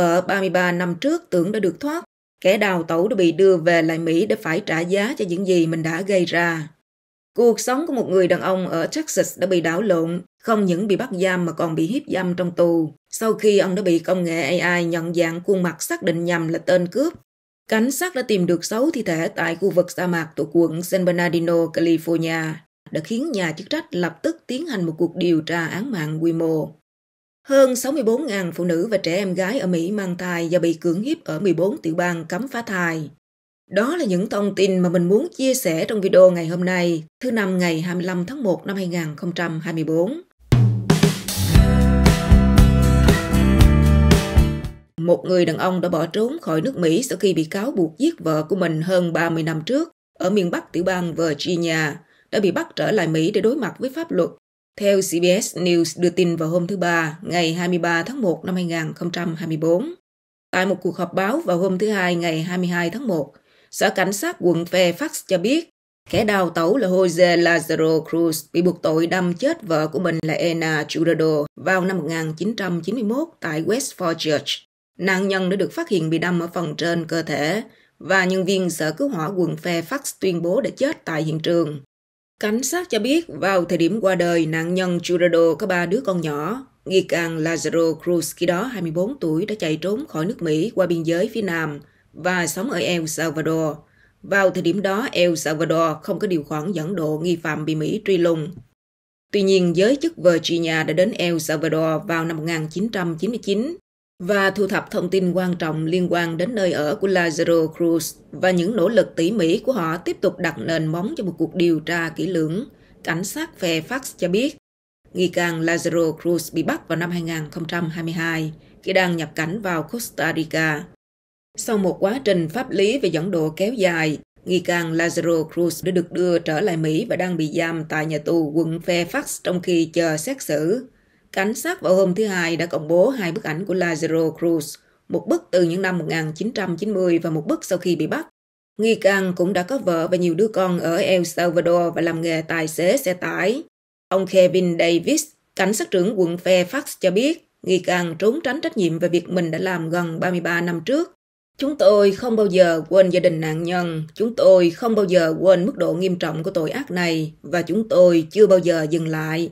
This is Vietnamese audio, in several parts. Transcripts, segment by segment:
vợ 33 năm trước tưởng đã được thoát, kẻ đào tẩu đã bị đưa về lại Mỹ để phải trả giá cho những gì mình đã gây ra. Cuộc sống của một người đàn ông ở Texas đã bị đảo lộn, không những bị bắt giam mà còn bị hiếp dâm trong tù, sau khi ông đã bị công nghệ AI nhận dạng khuôn mặt xác định nhầm là tên cướp. Cảnh sát đã tìm được 6 thi thể tại khu vực sa mạc thuộc quận San Bernardino, California, đã khiến nhà chức trách lập tức tiến hành một cuộc điều tra án mạng quy mô. Hơn 64.000 phụ nữ và trẻ em gái ở Mỹ mang thai và bị cưỡng hiếp ở 14 tiểu bang cấm phá thai. Đó là những thông tin mà mình muốn chia sẻ trong video ngày hôm nay, thứ năm ngày 25 tháng 1 năm 2024. Một người đàn ông đã bỏ trốn khỏi nước Mỹ sau khi bị cáo buộc giết vợ của mình hơn 30 năm trước ở miền Bắc tiểu bang Virginia, đã bị bắt trở lại Mỹ để đối mặt với pháp luật theo CBS News đưa tin vào hôm thứ Ba, ngày 23 tháng 1 năm 2024, tại một cuộc họp báo vào hôm thứ Hai ngày 22 tháng 1, Sở Cảnh sát quận Fairfax cho biết kẻ đào tẩu là Jose Lazaro Cruz bị buộc tội đâm chết vợ của mình là Ena Jurado vào năm 1991 tại Westford Church. Nạn nhân đã được phát hiện bị đâm ở phần trên cơ thể và nhân viên sở cứu hỏa quận Fairfax tuyên bố đã chết tại hiện trường. Cảnh sát cho biết vào thời điểm qua đời, nạn nhân Jurado có ba đứa con nhỏ. Nghi can Lazaro Cruz khi đó 24 tuổi đã chạy trốn khỏi nước Mỹ qua biên giới phía Nam và sống ở El Salvador. Vào thời điểm đó, El Salvador không có điều khoản dẫn độ nghi phạm bị Mỹ truy lùng. Tuy nhiên, giới chức Virginia đã đến El Salvador vào năm 1999 và thu thập thông tin quan trọng liên quan đến nơi ở của Lazaro Cruz và những nỗ lực tỉ mỉ của họ tiếp tục đặt nền móng cho một cuộc điều tra kỹ lưỡng. Cảnh sát Fairfax cho biết, nghi can Lazaro Cruz bị bắt vào năm 2022 khi đang nhập cảnh vào Costa Rica. Sau một quá trình pháp lý về dẫn độ kéo dài, nghi can Lazaro Cruz đã được đưa trở lại Mỹ và đang bị giam tại nhà tù quận Fairfax trong khi chờ xét xử. Cảnh sát vào hôm thứ Hai đã công bố hai bức ảnh của Lazaro Cruz, một bức từ những năm 1990 và một bức sau khi bị bắt. Nghi can cũng đã có vợ và nhiều đứa con ở El Salvador và làm nghề tài xế xe tải. Ông Kevin Davis, cảnh sát trưởng quận Fairfax cho biết, nghi can trốn tránh trách nhiệm về việc mình đã làm gần 33 năm trước. Chúng tôi không bao giờ quên gia đình nạn nhân, chúng tôi không bao giờ quên mức độ nghiêm trọng của tội ác này và chúng tôi chưa bao giờ dừng lại.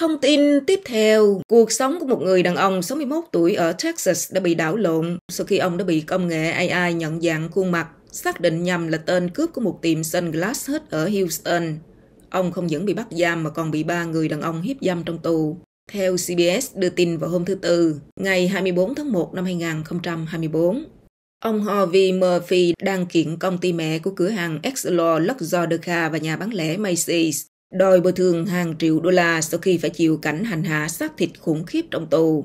Thông tin tiếp theo, cuộc sống của một người đàn ông 61 tuổi ở Texas đã bị đảo lộn sau khi ông đã bị công nghệ AI nhận dạng khuôn mặt, xác định nhầm là tên cướp của một tiệm sunglass hut ở Houston. Ông không những bị bắt giam mà còn bị ba người đàn ông hiếp dâm trong tù. Theo CBS đưa tin vào hôm thứ Tư, ngày 24 tháng 1 năm 2024, ông Harvey Murphy đang kiện công ty mẹ của cửa hàng Exlor Luxor và nhà bán lẻ Macy's đòi bồi thường hàng triệu đô la sau khi phải chịu cảnh hành hạ xác thịt khủng khiếp trong tù.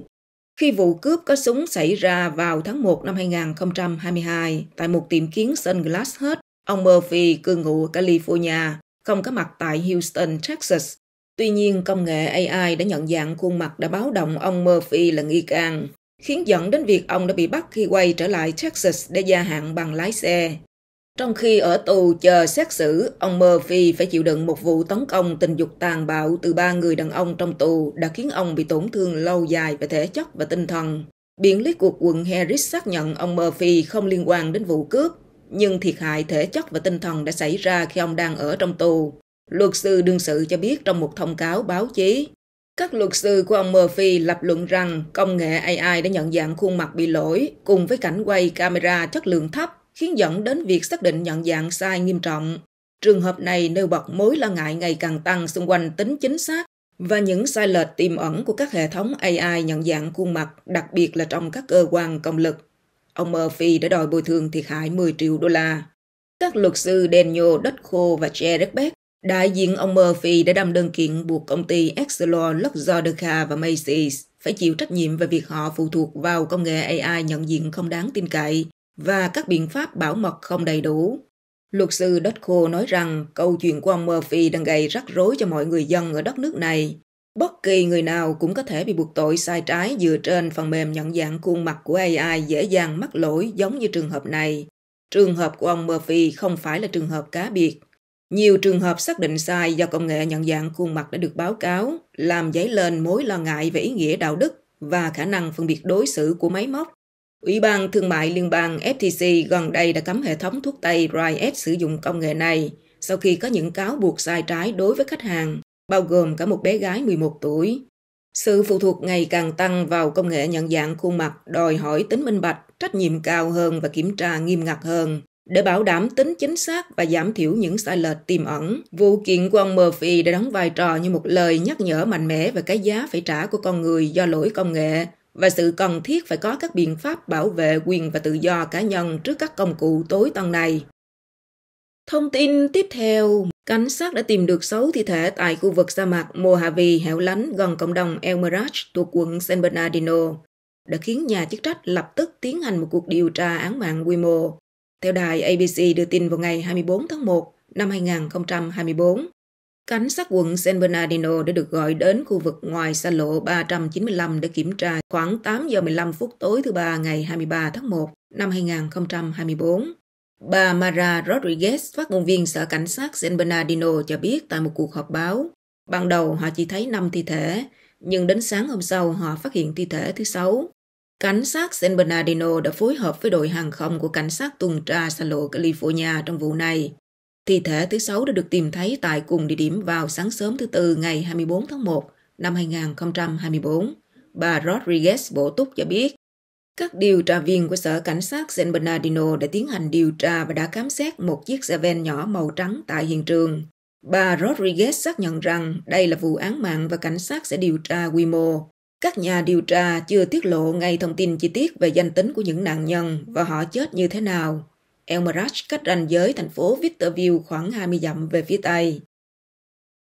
Khi vụ cướp có súng xảy ra vào tháng 1 năm 2022 tại một tiệm kiến Sunglass Hut, ông Murphy cư ngụ ở California, không có mặt tại Houston, Texas. Tuy nhiên, công nghệ AI đã nhận dạng khuôn mặt đã báo động ông Murphy là nghi can, khiến dẫn đến việc ông đã bị bắt khi quay trở lại Texas để gia hạn bằng lái xe. Trong khi ở tù chờ xét xử, ông Murphy phải chịu đựng một vụ tấn công tình dục tàn bạo từ ba người đàn ông trong tù đã khiến ông bị tổn thương lâu dài về thể chất và tinh thần. Biện lý cuộc quận Harris xác nhận ông Murphy không liên quan đến vụ cướp, nhưng thiệt hại thể chất và tinh thần đã xảy ra khi ông đang ở trong tù. Luật sư đương sự cho biết trong một thông cáo báo chí, các luật sư của ông Murphy lập luận rằng công nghệ AI đã nhận dạng khuôn mặt bị lỗi cùng với cảnh quay camera chất lượng thấp khiến dẫn đến việc xác định nhận dạng sai nghiêm trọng. Trường hợp này nêu bật mối lo ngại ngày càng tăng xung quanh tính chính xác và những sai lệch tiềm ẩn của các hệ thống AI nhận dạng khuôn mặt, đặc biệt là trong các cơ quan công lực. Ông Murphy đã đòi bồi thường thiệt hại 10 triệu đô la. Các luật sư Daniel Dutko và Jared Beck, đại diện ông Murphy đã đâm đơn kiện buộc công ty Exelon, Luxottica và Macy's phải chịu trách nhiệm về việc họ phụ thuộc vào công nghệ AI nhận diện không đáng tin cậy và các biện pháp bảo mật không đầy đủ. Luật sư Dutko nói rằng câu chuyện của ông Murphy đang gây rắc rối cho mọi người dân ở đất nước này. Bất kỳ người nào cũng có thể bị buộc tội sai trái dựa trên phần mềm nhận dạng khuôn mặt của AI dễ dàng mắc lỗi giống như trường hợp này. Trường hợp của ông Murphy không phải là trường hợp cá biệt. Nhiều trường hợp xác định sai do công nghệ nhận dạng khuôn mặt đã được báo cáo, làm dấy lên mối lo ngại về ý nghĩa đạo đức và khả năng phân biệt đối xử của máy móc Ủy ban Thương mại Liên bang FTC gần đây đã cấm hệ thống thuốc Tây Riot sử dụng công nghệ này sau khi có những cáo buộc sai trái đối với khách hàng, bao gồm cả một bé gái 11 tuổi. Sự phụ thuộc ngày càng tăng vào công nghệ nhận dạng khuôn mặt đòi hỏi tính minh bạch, trách nhiệm cao hơn và kiểm tra nghiêm ngặt hơn để bảo đảm tính chính xác và giảm thiểu những sai lệch tiềm ẩn. Vụ kiện của ông Murphy đã đóng vai trò như một lời nhắc nhở mạnh mẽ về cái giá phải trả của con người do lỗi công nghệ và sự cần thiết phải có các biện pháp bảo vệ quyền và tự do cá nhân trước các công cụ tối tân này. Thông tin tiếp theo, cảnh sát đã tìm được 6 thi thể tại khu vực sa mạc Mojave hẻo lánh gần cộng đồng El Mirage thuộc quận San Bernardino, đã khiến nhà chức trách lập tức tiến hành một cuộc điều tra án mạng quy mô. Theo đài ABC đưa tin vào ngày 24 tháng 1 năm 2024, Cảnh sát quận San Bernardino đã được gọi đến khu vực ngoài xa lộ 395 để kiểm tra khoảng 8 giờ 15 phút tối thứ Ba ngày 23 tháng 1 năm 2024. Bà Mara Rodriguez, phát ngôn viên sở cảnh sát San Bernardino cho biết tại một cuộc họp báo, ban đầu họ chỉ thấy 5 thi thể, nhưng đến sáng hôm sau họ phát hiện thi thể thứ sáu. Cảnh sát San Bernardino đã phối hợp với đội hàng không của cảnh sát tuần tra xa lộ California trong vụ này. Thi thể thứ sáu đã được tìm thấy tại cùng địa điểm vào sáng sớm thứ Tư ngày 24 tháng 1 năm 2024. Bà Rodriguez bổ túc cho biết, các điều tra viên của Sở Cảnh sát San Bernardino đã tiến hành điều tra và đã khám xét một chiếc xe van nhỏ màu trắng tại hiện trường. Bà Rodriguez xác nhận rằng đây là vụ án mạng và cảnh sát sẽ điều tra quy mô. Các nhà điều tra chưa tiết lộ ngay thông tin chi tiết về danh tính của những nạn nhân và họ chết như thế nào. El Mirage cách ranh giới thành phố Victorville khoảng 20 dặm về phía Tây.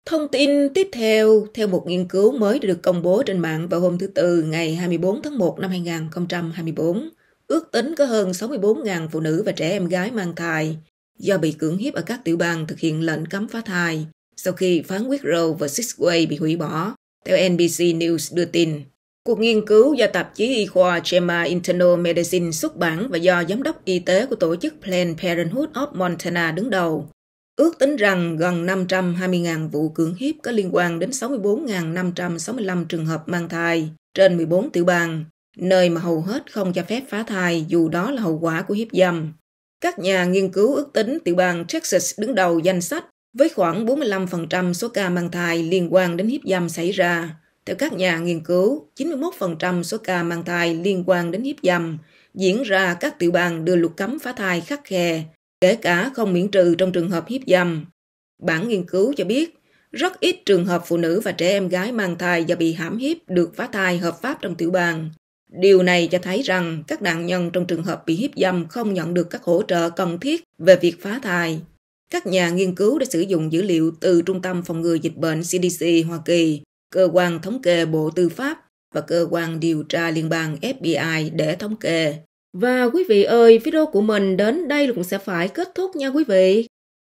Thông tin tiếp theo, theo một nghiên cứu mới được công bố trên mạng vào hôm thứ Tư ngày 24 tháng 1 năm 2024, ước tính có hơn 64.000 phụ nữ và trẻ em gái mang thai do bị cưỡng hiếp ở các tiểu bang thực hiện lệnh cấm phá thai sau khi phán quyết Roe và Sixway bị hủy bỏ, theo NBC News đưa tin. Cuộc nghiên cứu do tạp chí y khoa JAMA Internal Medicine xuất bản và do giám đốc y tế của tổ chức Planned Parenthood of Montana đứng đầu, ước tính rằng gần 520.000 vụ cưỡng hiếp có liên quan đến 64.565 trường hợp mang thai trên 14 tiểu bang, nơi mà hầu hết không cho phép phá thai dù đó là hậu quả của hiếp dâm. Các nhà nghiên cứu ước tính tiểu bang Texas đứng đầu danh sách với khoảng 45% số ca mang thai liên quan đến hiếp dâm xảy ra theo các nhà nghiên cứu, 91% số ca mang thai liên quan đến hiếp dâm diễn ra các tiểu bang đưa luật cấm phá thai khắc khe, kể cả không miễn trừ trong trường hợp hiếp dâm. Bản nghiên cứu cho biết, rất ít trường hợp phụ nữ và trẻ em gái mang thai do bị hãm hiếp được phá thai hợp pháp trong tiểu bang. Điều này cho thấy rằng các nạn nhân trong trường hợp bị hiếp dâm không nhận được các hỗ trợ cần thiết về việc phá thai. Các nhà nghiên cứu đã sử dụng dữ liệu từ Trung tâm Phòng ngừa Dịch bệnh CDC Hoa Kỳ cơ quan thống kê Bộ Tư pháp và cơ quan điều tra liên bang FBI để thống kê. Và quý vị ơi, video của mình đến đây cũng sẽ phải kết thúc nha quý vị.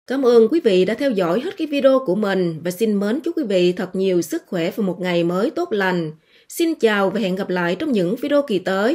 Cảm ơn quý vị đã theo dõi hết cái video của mình và xin mến chúc quý vị thật nhiều sức khỏe và một ngày mới tốt lành. Xin chào và hẹn gặp lại trong những video kỳ tới.